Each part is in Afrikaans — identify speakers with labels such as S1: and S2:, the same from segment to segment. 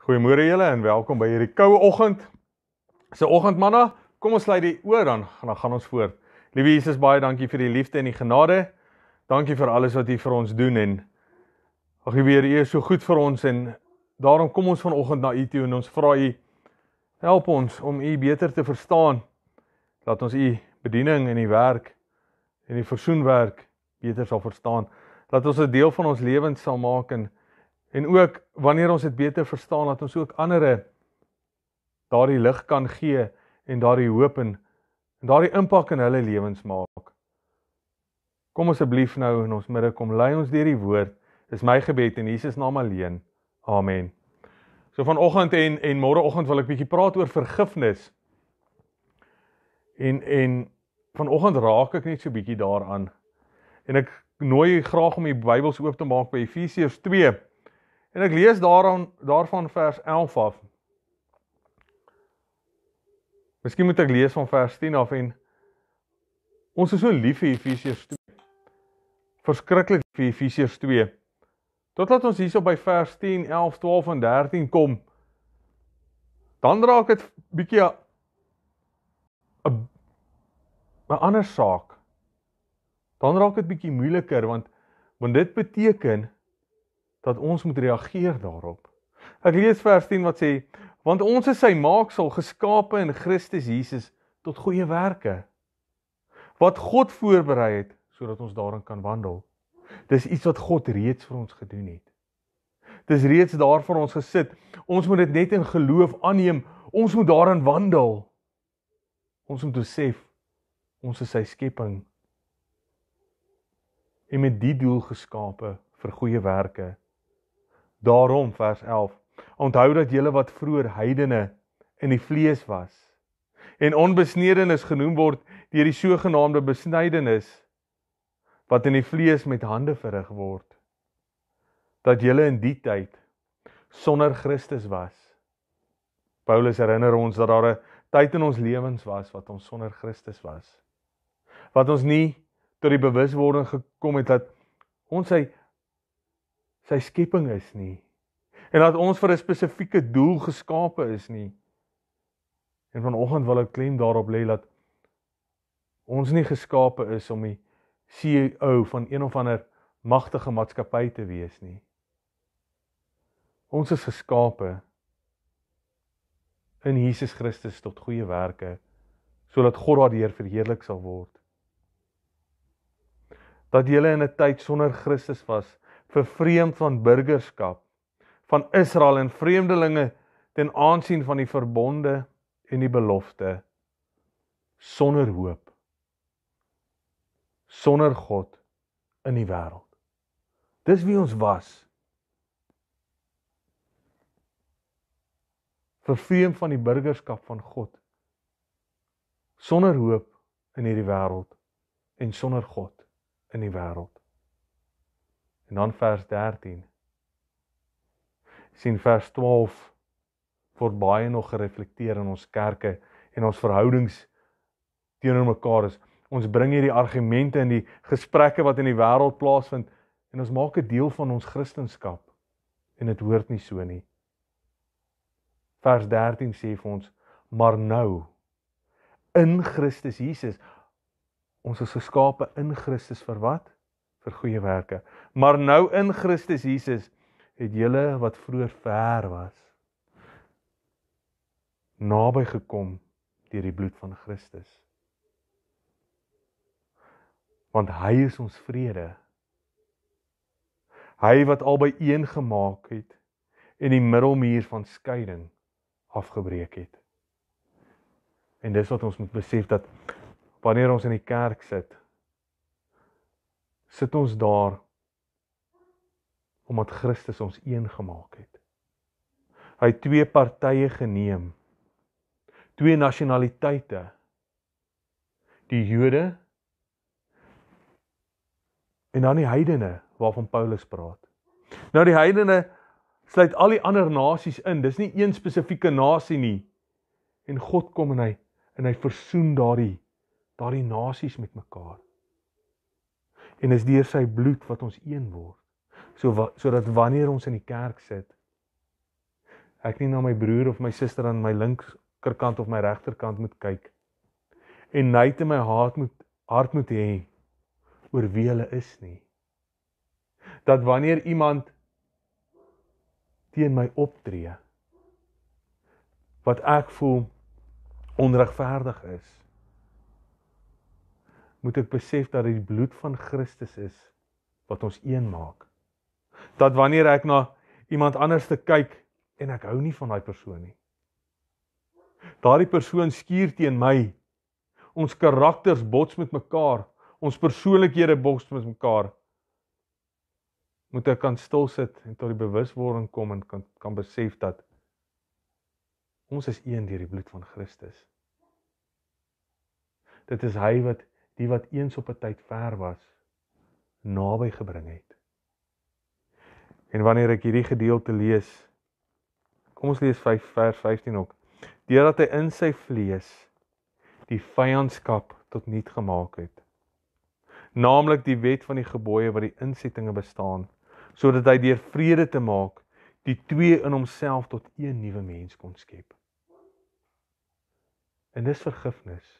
S1: Goeiemôre julle en welkom by hierdie koue oggend. Se oggend manna, kom ons sluit die oor dan dan gaan ons voort. Liewe Jesus, baie dankie vir die liefde en die genade. Dankie vir alles wat U vir ons doen en ag U weer U is so goed vir ons en daarom kom ons vanoggend na U toe en ons vra U help ons om U beter te verstaan. Laat ons U bediening en U werk en die versoenwerk beter sal verstaan. Laat ons dit deel van ons lewens sal maak en En ook wanneer ons dit beter verstaan dat ons ook ander daardie lig kan gee en daardie hoop en, en daardie impak in hulle lewens maak. Kom asseblief nou in ons midde kom lei ons deur die woord. Dis my gebed in Jesus naam alleen. Amen. So vanoggend en en môreoggend wil ek bietjie praat oor vergifnis. En en vanoggend raak ek net so bietjie daaraan. En ek nooi graag om die Bybel se oop te maak by Efesiërs 2 En ek lees daaraan daarvan vers 11 af. Miskien moet ek lees van vers 10 af en ons is so lief vir Efesiërs 2. Verskriklik vir Efesiërs 2. Totdat ons hierso by vers 10, 11, 12 en 13 kom, dan raak dit bietjie 'n 'n ander saak. Dan raak dit bietjie moeiliker want want dit beteken dat ons moet reageer daarop. Ek lees vers 10 wat sê: "Want ons is sy maaksel, geskape in Christus Jesus tot goeie werke wat God voorberei het sodat ons daarin kan wandel." Dis iets wat God reeds vir ons gedoen het. Dis reeds daar vir ons gesit. Ons moet dit net in geloof aanneem. Ons moet daarin wandel. Ons moet besef ons is sy skepping en met die doel geskape vir goeie werke Daarom vers 11. Onthou dat julle wat vroeër heidene in die vlees was en onbesnedenis genoem word deur die sogenaamde besnydenis wat in die vlees met hande verrig word dat julle in die tyd sonder Christus was. Paulus herinner ons dat daar 'n tyd in ons lewens was wat ons sonder Christus was. Wat ons nie tot die bewuswording gekom het dat ons hy sy skepping is nie en dat ons vir 'n spesifieke doel geskape is nie. En vanoggend wil ek klem daarop lê dat ons nie geskape is om die CEO van een of ander magtige maatskappy te wees nie. Ons is geskape in Jesus Christus tot goeie werke sodat God daardeur verheerlik sal word. Dat jy in 'n tyd sonder Christus was vervreem van burgerskap van Israel en vreemdelinge ten aansien van die verbonde en die belofte sonder hoop sonder God in die wêreld dis wie ons was vervreem van die burgerskap van God sonder hoop in hierdie wêreld en sonder God in die wêreld En dan vers 13. Sien vers 12 word baie nog gereflekteer in ons kerke en ons verhoudings teenoor mekaar is. Ons bring hierdie argumente in die gesprekke wat in die wêreld plaasvind en ons maak dit deel van ons kristendom en dit hoort nie so nie. Vers 13 sê vir ons: "Maar nou in Christus Jesus ons is geskape in Christus vir wat?" vir goeie werke. Maar nou in Christus Jesus het julle wat vroeër ver was naby gekom deur die bloed van Christus. Want hy is ons vrede. Hy wat albei een gemaak het en die middelmuur van skeiding afgebreek het. En dis wat ons moet besef dat wanneer ons in die kerk sit, sit ons daar omdat Christus ons een gemaak het. Hy twee partye geneem. Twee nasionaliteite. Die Jode en dan die heidene waarvan Paulus praat. Nou die heidene sluit al die ander nasies in. Dis nie een spesifieke nasie nie. En God kom en hy en hy versoen daardie daardie nasies met mekaar en is deur sy bloed wat ons een word. So sodat wanneer ons in die kerk sit, ek nie na my broer of my suster aan my linkerkant of my regterkant moet kyk en net in my hart moet hart moet hê oor wie hulle is nie. Dat wanneer iemand teen my optree wat ek voel onregverdig is moet ek besef dat dit die bloed van Christus is wat ons een maak. Dat wanneer ek na iemand anders te kyk en ek hou nie van daai persoon nie. Daardie persoon skuur teen my. Ons karakters bots met mekaar, ons persoonlikhede bots met mekaar. Moet ek kan stil sit en tot die bewuswording kom en kan kan besef dat ons is een deur die bloed van Christus. Dit is hy wat die wat eens op 'n tyd ver was naby gebring het. En wanneer ek hierdie gedeelte lees, kom ons lees 5 vers 15 ook. Deurdat hy in sy vlees die vyandskap tot nul gemaak het. Naamlik die wet van die gebooie wat die insettinge bestaan, sodat hy deur vrede te maak die twee in homself tot een nuwe mens kon skep. En dis vergifnis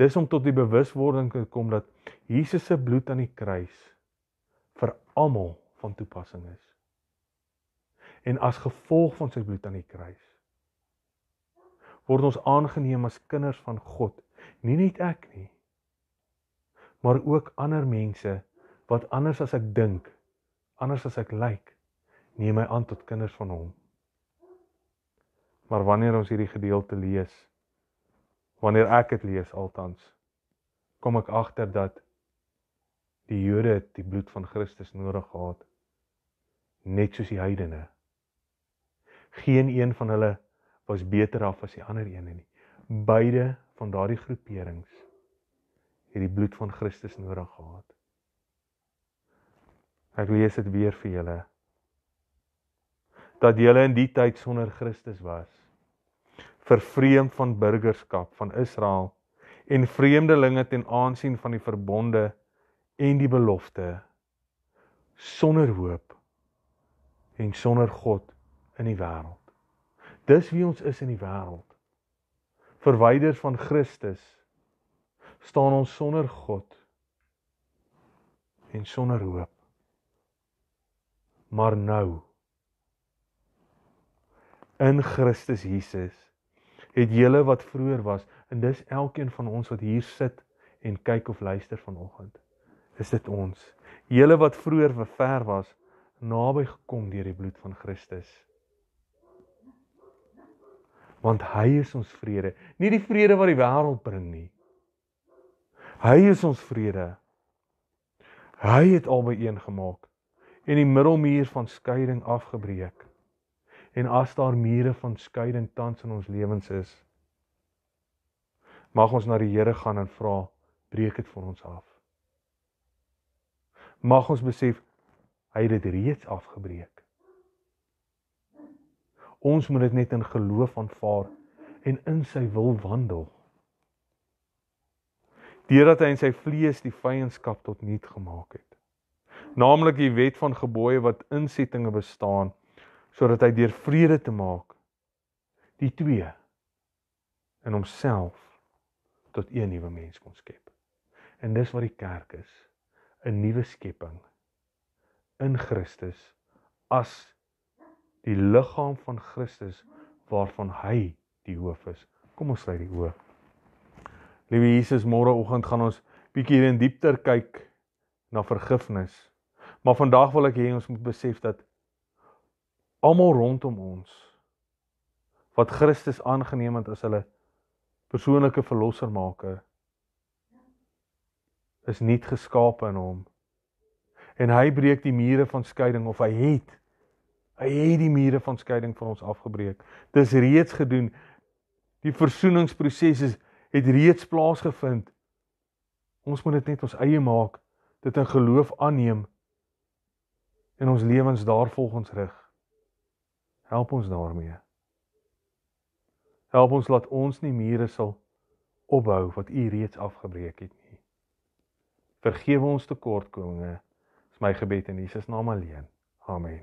S1: Dis om tot die bewuswording te kom dat Jesus se bloed aan die kruis vir almal van toepassing is. En as gevolg van sy bloed aan die kruis word ons aangeneem as kinders van God, nie net ek nie, maar ook ander mense wat anders as ek dink, anders as ek lyk, like, neem my aan tot kinders van hom. Maar wanneer ons hierdie gedeelte lees, wanneer ek dit lees altans kom ek agter dat die Jode die bloed van Christus nodig gehad net soos die heidene geen een van hulle was beter af as die ander een nie beide van daardie groeperings het die bloed van Christus nodig gehad ek lees dit weer vir julle dat julle in die tyd sonder Christus was vervreem van burgerskap van Israel en vreemdelinge ten aansien van die verbonde en die belofte sonder hoop en sonder God in die wêreld. Dis wie ons is in die wêreld. Verwyder van Christus staan ons sonder God en sonder hoop. Maar nou in Christus Jesus het julle wat vroeër was en dis elkeen van ons wat hier sit en kyk of luister vanoggend is dit ons julle wat vroeër ver was naby gekom deur die bloed van Christus want hy is ons vrede nie die vrede wat die wêreld bring nie hy is ons vrede hy het albei een gemaak en die middelmuur van skeiding afgebreek en as daar mure van skeiding tans in ons lewens is mag ons na die Here gaan en vra breek dit vir ons af mag ons besef hy het dit reeds afgebreek ons moet dit net in geloof aanvaar en in sy wil wandel deurdat hy in sy vlees die vyandskap tot nul gemaak het naamlik die wet van gebooie wat insettinge bestaan sodat hy deur vrede te maak die twee in homself tot een nuwe mens kon skep. En dis wat die kerk is, 'n nuwe skepping in Christus as die liggaam van Christus waarvan hy die hoof is. Kom ons sluit die oë. Liewe Jesus, môreoggend gaan ons bietjie hier in diepter kyk na vergifnis. Maar vandag wil ek hê ons moet besef dat almal rondom ons wat Christus aangeneem het as hulle persoonlike verlosser maak is nuut geskape in hom en hy breek die mure van skeiding of hy het hy het die mure van skeiding van ons afgebreek dis reeds gedoen die versoeningsproses het reeds plaasgevind ons moet dit net ons eie maak dit in geloof aanneem en ons lewens daarvolgens rig Help ons daarmee. Help ons laat ons nie mure sal opbou wat U reeds afgebreek het nie. Vergewe ons tekortkominge. Dis my gebed in Jesus naam alleen. Amen.